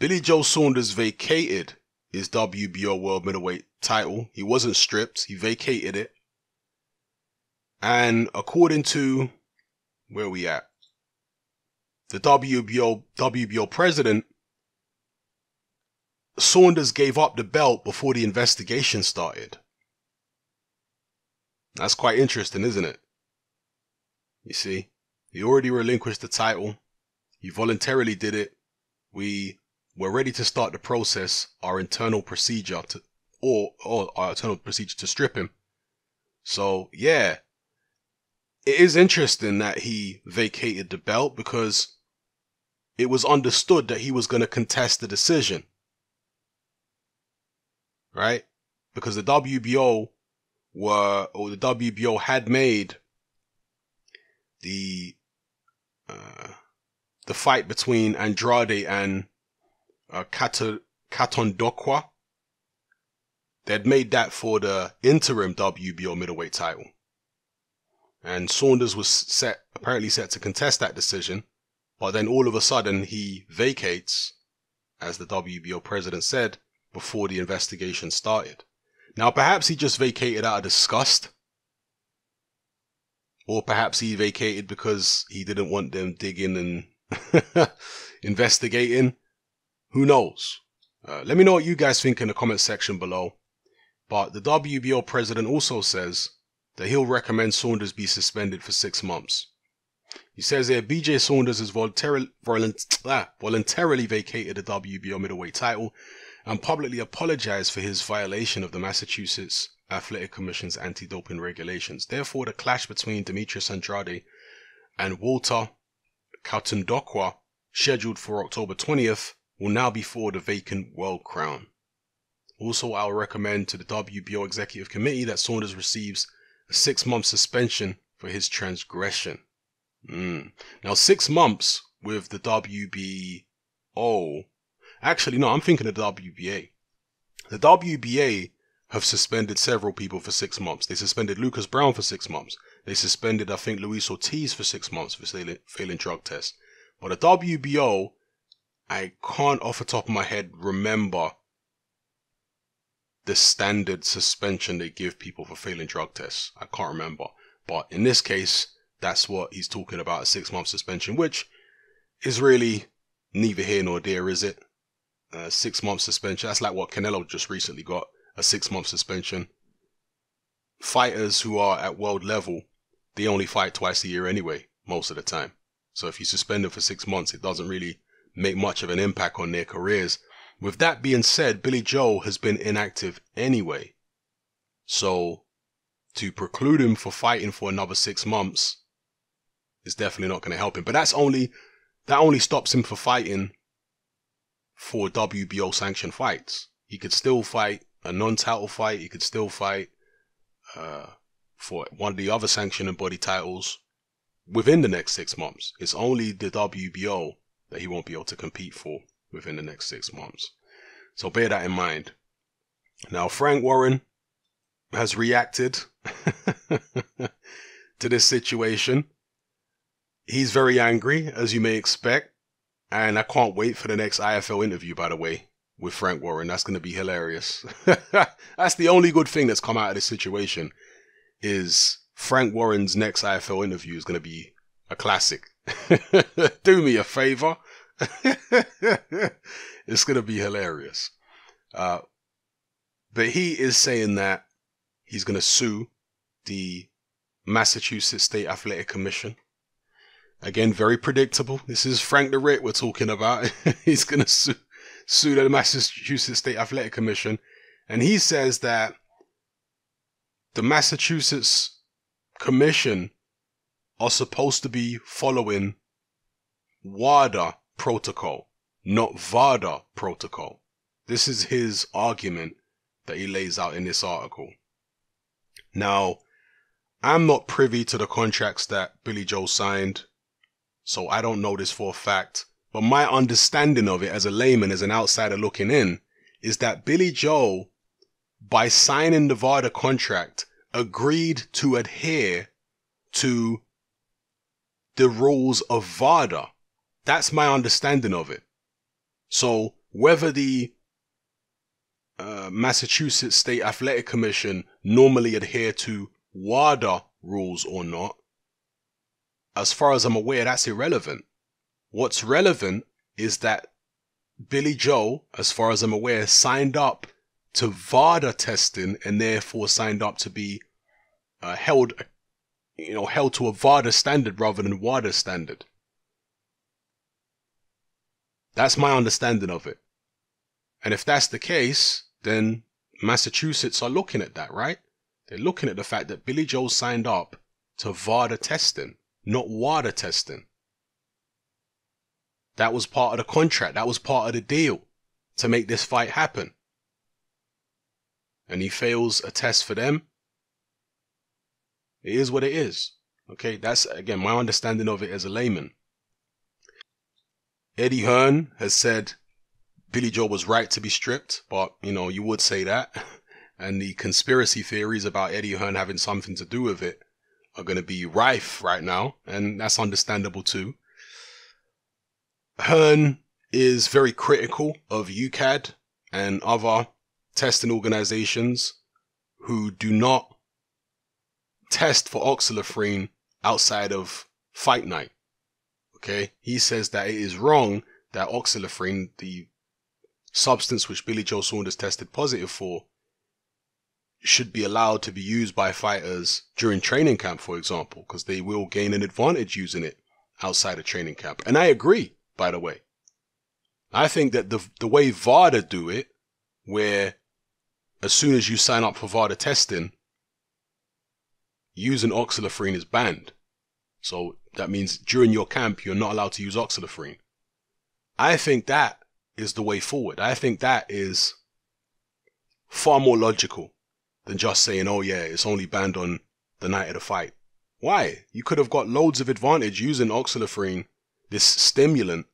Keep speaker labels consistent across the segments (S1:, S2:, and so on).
S1: Billy Joe Saunders vacated his WBO World Middleweight title. He wasn't stripped, he vacated it. And according to where we at, the WBO WBO president Saunders gave up the belt before the investigation started. That's quite interesting, isn't it? You see, he already relinquished the title. He voluntarily did it. We we're ready to start the process, our internal procedure to, or, or our internal procedure to strip him. So, yeah, it is interesting that he vacated the belt because it was understood that he was going to contest the decision. Right? Because the WBO were, or the WBO had made the, uh, the fight between Andrade and uh, Katondokwa they'd made that for the interim WBO middleweight title. And Saunders was set, apparently set to contest that decision, but then all of a sudden he vacates, as the WBO president said, before the investigation started. Now, perhaps he just vacated out of disgust, or perhaps he vacated because he didn't want them digging and investigating. Who knows? Uh, let me know what you guys think in the comment section below. But the WBO president also says that he'll recommend Saunders be suspended for six months. He says that BJ Saunders has voluntarily, ah, voluntarily vacated the WBO middleweight title and publicly apologized for his violation of the Massachusetts Athletic Commission's anti doping regulations. Therefore, the clash between Demetrius Andrade and Walter Kautundokwa, scheduled for October 20th, will now be forward a vacant world crown. Also, I'll recommend to the WBO Executive Committee that Saunders receives a six month suspension for his transgression. Mm. Now, six months with the WBO. Actually, no, I'm thinking of the WBA. The WBA have suspended several people for six months. They suspended Lucas Brown for six months. They suspended, I think, Luis Ortiz for six months for failing, failing drug tests. But the WBO I can't off the top of my head remember the standard suspension they give people for failing drug tests. I can't remember. But in this case, that's what he's talking about a six month suspension, which is really neither here nor there, is it? A six month suspension. That's like what Canelo just recently got a six month suspension. Fighters who are at world level, they only fight twice a year anyway, most of the time. So if you suspend them for six months, it doesn't really make much of an impact on their careers. With that being said, Billy Joel has been inactive anyway. So to preclude him for fighting for another six months is definitely not going to help him. But that's only, that only stops him for fighting for WBO sanctioned fights. He could still fight a non-title fight. He could still fight, uh, for one of the other sanctioning body titles within the next six months. It's only the WBO that he won't be able to compete for within the next six months. So bear that in mind. Now, Frank Warren has reacted to this situation. He's very angry, as you may expect. And I can't wait for the next IFL interview, by the way, with Frank Warren. That's going to be hilarious. that's the only good thing that's come out of this situation is Frank Warren's next IFL interview is going to be a classic. Do me a favor. it's going to be hilarious. Uh, but he is saying that he's going to sue the Massachusetts State Athletic Commission. Again, very predictable. This is Frank the Rit we're talking about. he's going to sue, sue the Massachusetts State Athletic Commission. And he says that the Massachusetts Commission are supposed to be following WADA protocol, not VADA protocol. This is his argument that he lays out in this article. Now, I'm not privy to the contracts that Billy Joe signed, so I don't know this for a fact. But my understanding of it as a layman, as an outsider looking in, is that Billy Joe, by signing the VADA contract, agreed to adhere to the rules of VADA. That's my understanding of it. So whether the uh, Massachusetts State Athletic Commission normally adhere to WADA rules or not, as far as I'm aware, that's irrelevant. What's relevant is that Billy Joe, as far as I'm aware, signed up to VADA testing and therefore signed up to be uh, held you know, held to a VADA standard rather than wider standard. That's my understanding of it. And if that's the case, then Massachusetts are looking at that, right? They're looking at the fact that Billy Joel signed up to VADA testing, not WADA testing. That was part of the contract. That was part of the deal to make this fight happen. And he fails a test for them, it is what it is. Okay, that's again my understanding of it as a layman. Eddie Hearn has said Billy Joe was right to be stripped, but you know, you would say that. And the conspiracy theories about Eddie Hearn having something to do with it are going to be rife right now, and that's understandable too. Hearn is very critical of UCAD and other testing organizations who do not test for oxalafrine outside of fight night. Okay, he says that it is wrong that oxalafrine, the substance which Billy Joe Saunders tested positive for, should be allowed to be used by fighters during training camp, for example, because they will gain an advantage using it outside of training camp. And I agree, by the way. I think that the the way VADA do it, where as soon as you sign up for VADA testing, using oxalifarine is banned. So that means during your camp, you're not allowed to use oxalifarine. I think that is the way forward. I think that is far more logical than just saying, oh yeah, it's only banned on the night of the fight. Why? You could have got loads of advantage using oxalifarine, this stimulant,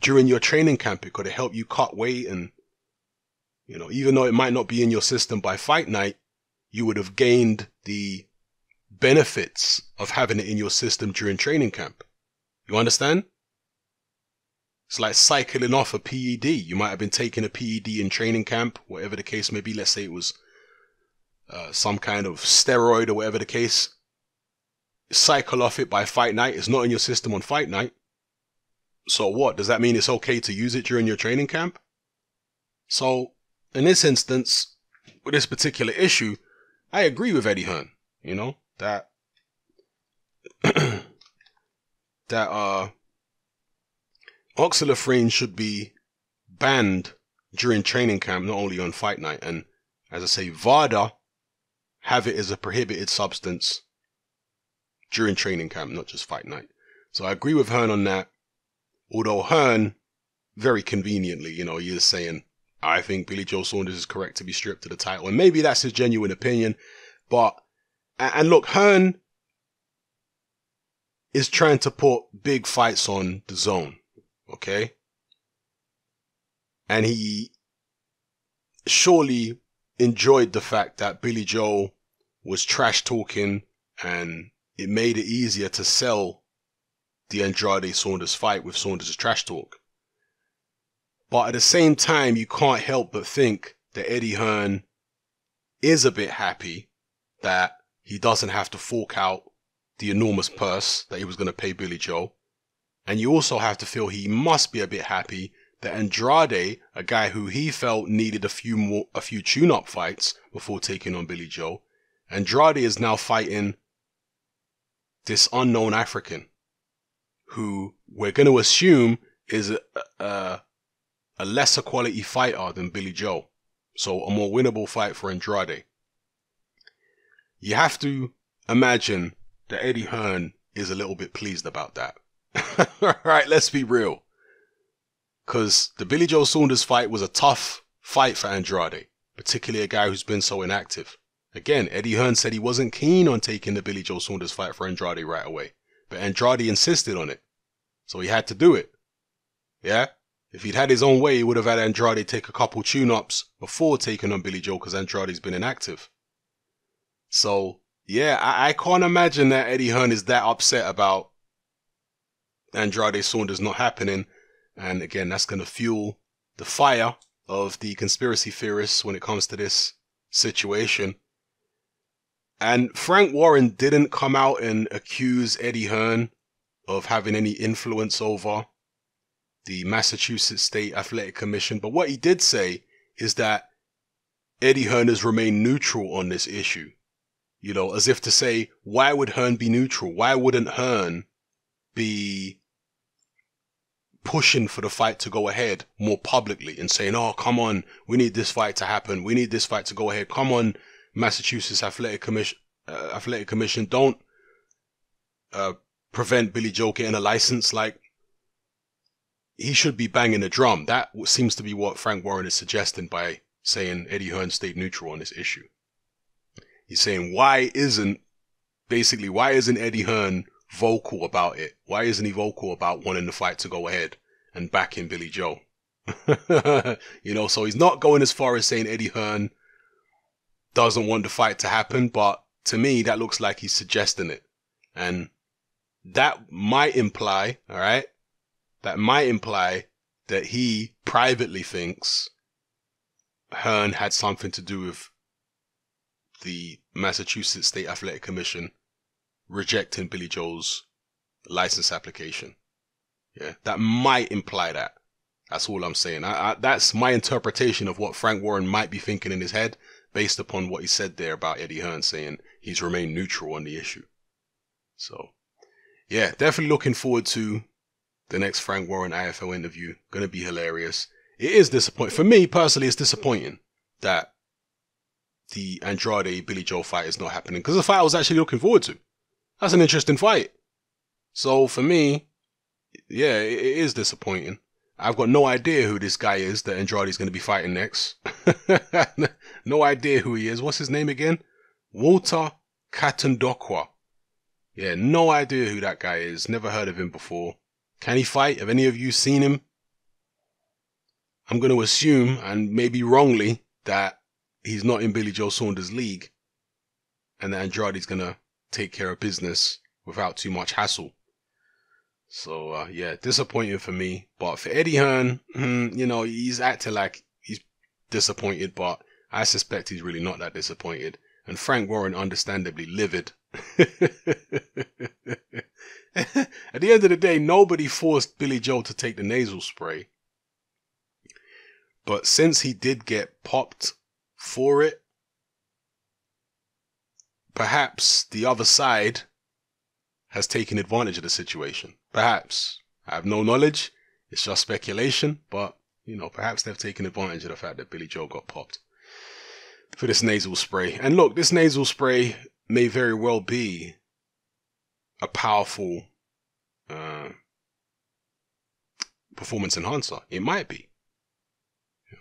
S1: during your training camp. It could have helped you cut weight and, you know, even though it might not be in your system by fight night, you would have gained the benefits of having it in your system during training camp. You understand? It's like cycling off a PED. You might have been taking a PED in training camp, whatever the case may be. Let's say it was uh, some kind of steroid or whatever the case. Cycle off it by fight night. It's not in your system on fight night. So what? Does that mean it's okay to use it during your training camp? So, in this instance, with this particular issue, I agree with Eddie Hunt. You know that that uh oxalafrine should be banned during training camp, not only on fight night. And as I say, VADA have it as a prohibited substance during training camp, not just fight night. So I agree with Hearn on that. Although Hearn, very conveniently, you know, he is saying I think Billy Joe Saunders is correct to be stripped of the title, and maybe that's his genuine opinion. But and look, Hearn is trying to put big fights on the zone, okay? And he surely enjoyed the fact that Billy Joel was trash talking and it made it easier to sell the Andrade Saunders fight with Saunders' trash talk. But at the same time, you can't help but think that Eddie Hearn is a bit happy that he doesn't have to fork out the enormous purse that he was going to pay Billy Joe. And you also have to feel he must be a bit happy that Andrade, a guy who he felt needed a few more, a few tune-up fights before taking on Billy Joe, Andrade is now fighting this unknown African, who we're going to assume is a, a, a lesser quality fighter than Billy Joe. So a more winnable fight for Andrade. You have to imagine that Eddie Hearn is a little bit pleased about that. right, let's be real. Because the Billy Joe Saunders fight was a tough fight for Andrade, particularly a guy who's been so inactive. Again, Eddie Hearn said he wasn't keen on taking the Billy Joe Saunders fight for Andrade right away, but Andrade insisted on it. So he had to do it. Yeah? If he'd had his own way, he would have had Andrade take a couple tune ups before taking on Billy Joe because Andrade's been inactive. So, yeah, I-, I can't imagine that Eddie Hearn is that upset about Andrade Saunders not happening. And again, that's going to fuel the fire of the conspiracy theorists when it comes to this situation. And Frank Warren didn't come out and accuse Eddie Hearn of having any influence over the Massachusetts State Athletic Commission. But what he did say is that Eddie Hearn has remained neutral on this issue. You know, as if to say, why would Hearn be neutral? Why wouldn't Hearn be pushing for the fight to go ahead more publicly and saying, oh, come on, we need this fight to happen. We need this fight to go ahead. Come on, Massachusetts Athletic Commission, uh, Athletic Commission, don't uh, prevent Billy Joe getting a license. Like, he should be banging a drum. That seems to be what Frank Warren is suggesting by saying Eddie Hearn stayed neutral on this issue. He's saying, why isn't, basically, why isn't Eddie Hearn vocal about it? Why isn't he vocal about wanting the fight to go ahead and backing Billy Joe? you know, so he's not going as far as saying Eddie Hearn doesn't want the fight to happen, but to me, that looks like he's suggesting it. And that might imply, all right, that might imply that he privately thinks Hearn had something to do with the Massachusetts State Athletic Commission rejecting Billy Joel's license application. Yeah, that might imply that. That's all I'm saying. I, I, that's my interpretation of what Frank Warren might be thinking in his head based upon what he said there about Eddie Hearn saying he's remained neutral on the issue. So, yeah, definitely looking forward to the next Frank Warren AFL interview. Gonna be hilarious. It is disappointing. For me personally, it's disappointing that the Andrade Billy Joe fight is not happening because the fight I was actually looking forward to. That's an interesting fight. So for me, yeah, it is disappointing. I've got no idea who this guy is that Andrade's going to be fighting next. no idea who he is. What's his name again? Walter Katandokwa. Yeah, no idea who that guy is. Never heard of him before. Can he fight? Have any of you seen him? I'm going to assume, and maybe wrongly, that he's not in Billy Joe Saunders' league and that Andrade's going to take care of business without too much hassle. So, uh, yeah, disappointing for me. But for Eddie Hearn, hmm, you know, he's acting like he's disappointed, but I suspect he's really not that disappointed. And Frank Warren, understandably livid. At the end of the day, nobody forced Billy Joel to take the nasal spray. But since he did get popped for it, perhaps the other side has taken advantage of the situation. Perhaps. I have no knowledge. It's just speculation, but you know, perhaps they've taken advantage of the fact that Billy Joel got popped for this nasal spray. And look, this nasal spray may very well be a powerful uh, performance enhancer. It might be.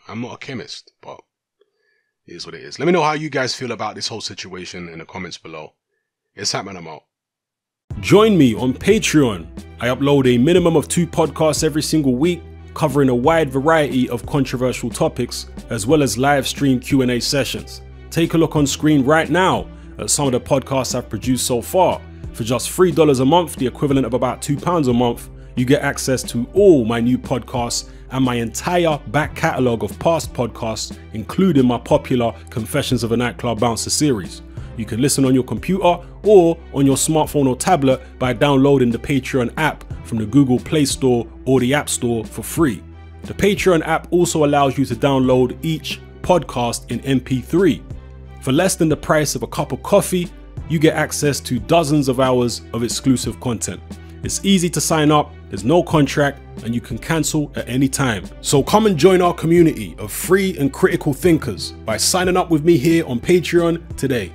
S1: I'm not a chemist, but it is what it is. Let me know how you guys feel about this whole situation in the comments below. It's happening, I'm out. Join me on Patreon. I upload a minimum of two podcasts every single week covering a wide variety of controversial topics as well as live stream Q&A sessions. Take a look on screen right now at some of the podcasts I've produced so far. For just $3 a month, the equivalent of about £2 a month, you get access to all my new podcasts and my entire back catalogue of past podcasts, including my popular Confessions of a Nightclub Bouncer series. You can listen on your computer or on your smartphone or tablet by downloading the Patreon app from the Google Play Store or the App Store for free. The Patreon app also allows you to download each podcast in MP3. For less than the price of a cup of coffee, you get access to dozens of hours of exclusive content. It's easy to sign up, there's no contract, and you can cancel at any time. So come and join our community of free and critical thinkers by signing up with me here on Patreon today.